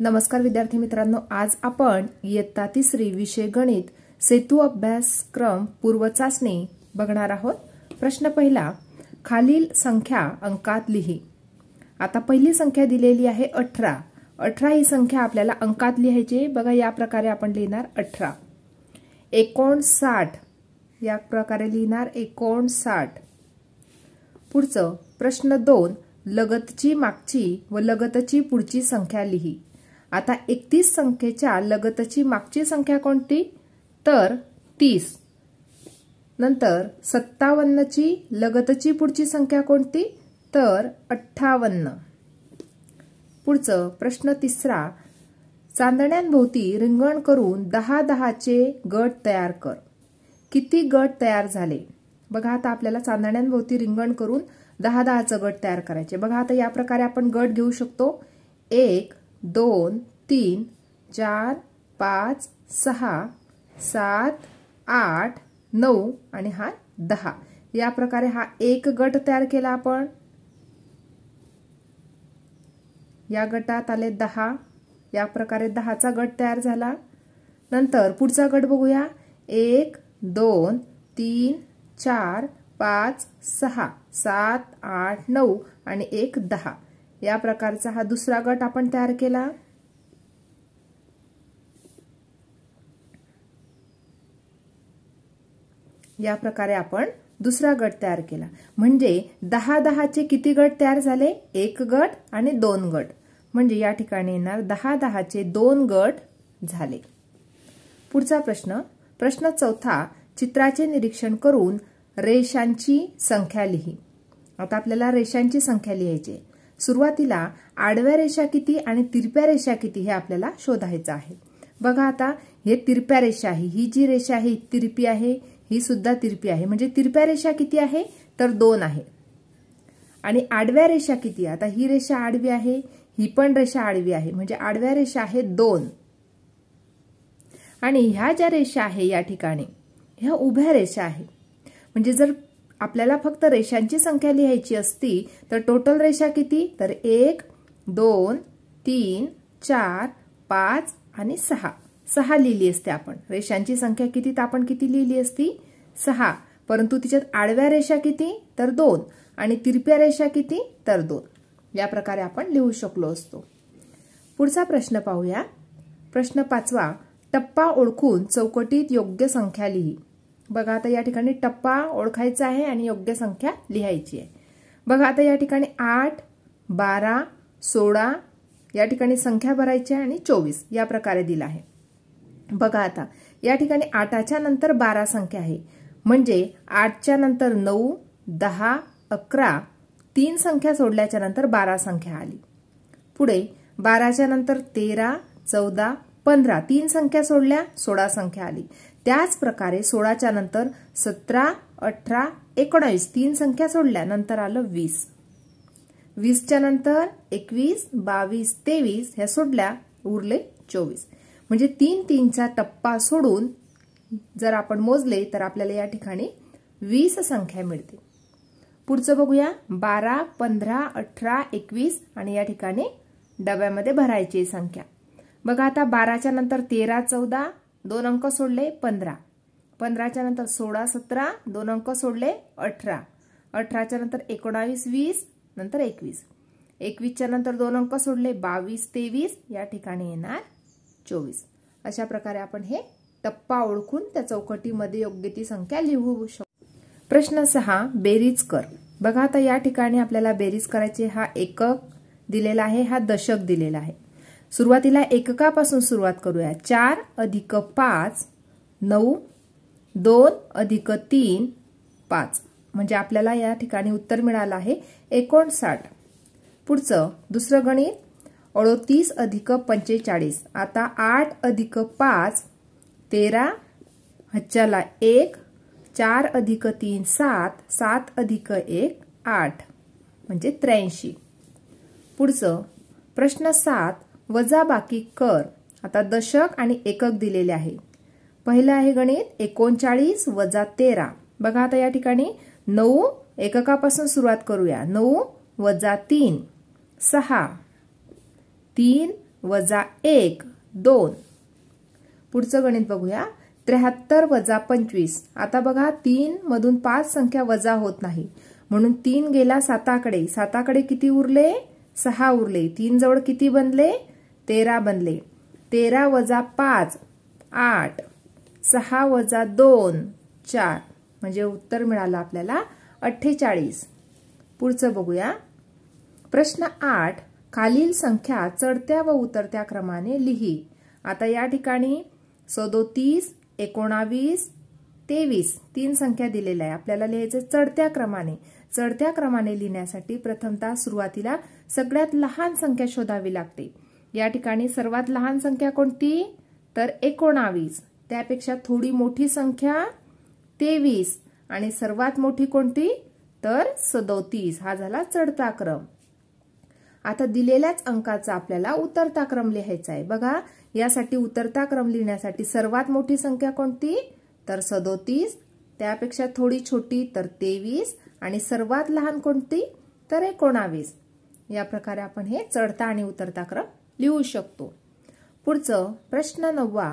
नमस्कार विद्यार्थी मित्रांनो आज आपण इयत्ता तिसरी विषय गणित सेतू अभ्यासक्रम पूर्व चाचणी बघणार आहोत प्रश्न पहिला खालील संख्या अंकात लिही आता पहिली संख्या दिलेली आहे अठरा अठरा ही संख्या आपल्याला अंकात लिहायची बघा या प्रकारे आपण लिहिणार अठरा एकोणसाठ या प्रकारे लिहिणार एकोणसाठ पुढचं प्रश्न दोन लगतची मागची व लगतची पुढची संख्या लिही आता एकतीस संख्येच्या लगतची मागची संख्या कोणती तर तीस नंतर सत्तावन्नची लगतची पुढची संख्या कोणती तर अठ्ठावन्न पुढचं प्रश्न तिसरा चांदण्यांभोवती रिंगण करून दहा दहाचे गट तयार कर किती गट तयार झाले बघा आता आपल्याला चांदण्यांभोवती रिंगण करून दहा दहाचं गट तयार करायचे बघा आता या प्रकारे आपण गट घेऊ शकतो एक दोन तीन चार पाच सहा सात आठ नऊ आणि हा दहा या प्रकारे हा एक गट तयार केला आपण या गटात आले दहा या प्रकारे दहाचा गट तयार झाला नंतर पुढचा गट बघूया एक दोन तीन चार पाच सहा सात आठ नऊ आणि एक दहा या प्रकारचा हा दुसरा गट आपण तयार केला या प्रकारे आपण दुसरा गट तयार केला म्हणजे दहा दहाचे किती गट तयार झाले एक गट आणि दोन गट म्हणजे या ठिकाणी येणार दहा दहाचे दोन गट झाले पुढचा प्रश्न प्रश्न चौथा चित्राचे निरीक्षण करून रेषांची संख्या लिही आता आपल्याला रेषांची संख्या लिहायची सुरुवातीला आडव्या रेषा किती आणि तिरप्या रेषा किती हे आपल्याला शोधायचं आहे बघा आता हे तिरप्या रेषा आहे ही जी रेषा आहे तिरपी आहे ही सुद्धा तिरपी आहे म्हणजे तिरप्या रेषा किती आहे तर दोन आहे आणि आडव्या रेषा किती आता ही रेषा आडवी आहे ही पण रेषा आडवी आहे म्हणजे आडव्या रेषा आहे दोन आणि ह्या ज्या रेषा आहे या ठिकाणी ह्या उभ्या रेषा आहे म्हणजे जर आपल्याला फक्त रेषांची संख्या लिहायची असती तर टोटल रेषा किती तर एक दोन तीन चार पाच आणि सहा सहा लिहिली असते आपण रेषांची संख्या किती तर आपण किती लिहिली असती सहा परंतु तिच्यात आडव्या रेषा किती तर दोन आणि तिरप्या रेषा किती तर दोन या प्रकारे आपण लिहू शकलो असतो पुढचा प्रश्न पाहूया प्रश्न पाचवा टप्पा ओळखून चौकटीत योग्य संख्या लिही बघा आता या ठिकाणी टप्पा ओळखायचा आहे आणि योग्य संख्या लिहायची आहे बघा आता या ठिकाणी आठ बारा सोळा या ठिकाणी संख्या भरायची आहे आणि चोवीस या प्रकारे दिला आहे बघा आता या ठिकाणी आठाच्या नंतर बारा संख्या आहे म्हणजे आठच्या नंतर नऊ दहा अकरा तीन संख्या सोडल्याच्या नंतर बारा संख्या आली पुढे बाराच्या नंतर तेरा चौदा पंधरा तीन संख्या सोडल्या सोळा संख्या आली त्याच प्रकारे सोळाच्या नंतर सतरा अठरा एकोणावीस तीन संख्या सोडल्या नंतर आलं वीस वीसच्या नंतर एकवीस बावीस तेवीस ह्या सोडल्या उरले चोवीस म्हणजे तीन तीनचा टप्पा सोडून जर आपण मोजले तर आपल्याला या ठिकाणी वीस संख्या मिळते पुढचं बघूया बारा पंधरा अठरा एकवीस आणि या ठिकाणी डब्यामध्ये भरायची संख्या बघा आता बाराच्या नंतर तेरा चौदा दोन अंक सोडले पंधरा पंधराच्या नंतर सोळा सतरा दोन अंक सोडले अठरा अठराच्या नंतर एकोणावीस वीस नंतर एकवीस एकवीसच्या नंतर दोन अंक सोडले बावीस तेवीस या ठिकाणी येणार चोवीस अशा प्रकारे आपण हे टप्पा ओळखून त्या चौकटीमध्ये योग्य ती संख्या लिहू शकतो प्रश्न सहा बेरीज कर बघा आता या ठिकाणी आपल्याला बेरीज करायची हा एकक दिलेला आहे हा दशक दिलेला आहे सुरुवातीला एककापासून सुरुवात करूया चार अधिक पाच नऊ दोन अधिक तीन पाच म्हणजे आपल्याला या ठिकाणी उत्तर मिळालं आहे एकोणसाठ पुढचं दुसरं गणित अडोतीस अधिक पंचेचाळीस आता आठ अधिक पाच तेरा हच्च्याला एक चार अधिक तीन सात सात अधिक एक आठ म्हणजे त्र्याऐंशी पुढचं प्रश्न सात वजा बाकी कर आता दशक आणि एकक दिलेले आहे पहिलं आहे गणित एकोणचाळीस वजा तेरा बघा आता या ठिकाणी नऊ एककापासून सुरुवात करूया नऊ वजा तीन सहा तीन वजा एक दोन पुढचं गणित बघूया त्र्याहत्तर वजा पंचवीस आता बघा तीन मधून पाच संख्या वजा होत नाही म्हणून तीन गेला साताकडे साताकडे किती उरले सहा उरले तीन जवळ किती बनले तेरा बनले तेरा वजा पाच आठ सहा वजा दोन चार म्हणजे उत्तर मिळालं आपल्याला अठ्ठेचाळीस पुढचं बघूया प्रश्न आठ खालील संख्या चढत्या व उतरत्या क्रमाने लिही आता या ठिकाणी सदोतीस एकोणावीस तेवीस तीन संख्या दिलेल्या आहे आपल्याला लिहायचं चढत्या क्रमाने चढत्या क्रमाने लिहिण्यासाठी प्रथमतः सुरुवातीला सगळ्यात लहान संख्या शोधावी लागते या ठिकाणी सर्वात लहान संख्या कोणती तर एकोणावीस त्यापेक्षा थोडी मोठी संख्या तेवीस आणि सर्वात मोठी कोणती तर सदोतीस हा झाला चढता क्रम आता दिलेल्याच अंकाचा आपल्याला उतरता क्रम लिहायचा आहे बघा यासाठी उतरता क्रम लिहिण्यासाठी सर्वात मोठी संख्या कोणती तर सदोतीस त्यापेक्षा थोडी छोटी तर तेवीस आणि सर्वात लहान कोणती तर एकोणावीस या प्रकारे आपण हे चढता आणि उतरता क्रम लिहू शकतो पुढचं प्रश्न नववा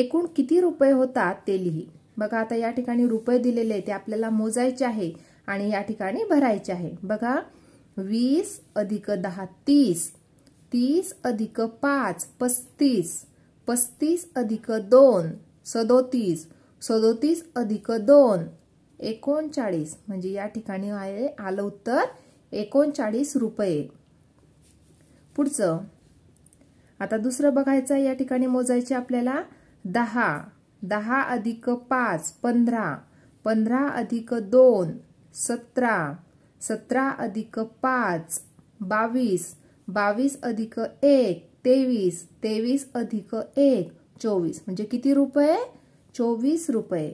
एकूण किती रुपये होतात ते लिही बघा आता या ठिकाणी रुपये दिलेले ते आपल्याला मोजायचे आहे आणि या ठिकाणी भरायचे आहे बघा वीस अधिक दहा तीस तीस अधिक पाच पस्तीस पस्तीस अधिक दोन सदोतीस सदोतीस अधिक दोन एकोणचाळीस म्हणजे या ठिकाणी आलं उत्तर एकोणचाळीस रुपये पुढचं आता दुसरं बघायचं या ठिकाणी मोजायचे आपल्याला दहा दहा अधिक पाच पंधरा पंधरा अधिक दोन सतरा सतरा अधिक पाच बावीस बावीस अधिक एक तेवीस तेवीस अधिक एक चोवीस म्हणजे किती रुपये चोवीस रुपये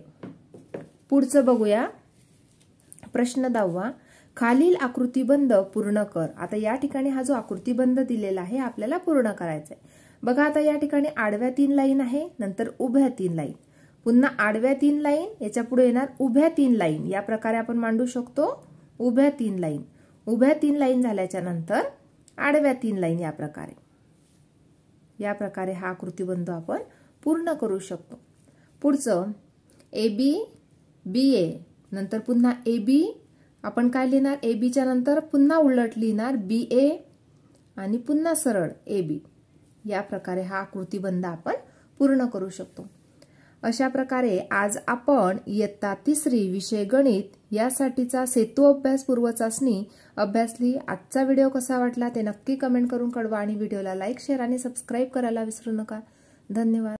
पुढचं बघूया प्रश्न दहावा खालील आकृतीबंध पूर्ण कर आता या ठिकाणी हा जो आकृतीबंध दिलेला आहे आपल्याला पूर्ण करायचा आहे बघा आता या ठिकाणी आडव्या तीन लाईन आहे नंतर उभ्या तीन लाईन पुन्हा आडव्या तीन लाईन याच्या पुढे येणार उभ्या तीन लाईन या प्रकारे आपण मांडू शकतो उभ्या तीन लाईन उभ्या तीन लाईन झाल्याच्या नंतर आडव्या तीन लाईन या प्रकारे या प्रकारे हा आकृतीबंध आपण पूर्ण करू शकतो पुढचं ए बी बी ए नंतर पुन्हा ए बी आपण काय लिहिणार ए बीच्या नंतर पुन्हा उलट लिहिणार बी ए आणि पुन्हा सरळ ए बी या प्रकारे हा आकृतीबंध आपण पूर्ण करू शकतो अशा प्रकारे आज आपण इयत्ता तिसरी विषय गणित यासाठीचा सेतू अभ्यास पूर्व चाचणी अभ्यासली आजचा व्हिडिओ कसा वाटला ते नक्की कमेंट करून कळवा आणि व्हिडिओला लाईक शेअर आणि सबस्क्राईब करायला विसरू नका धन्यवाद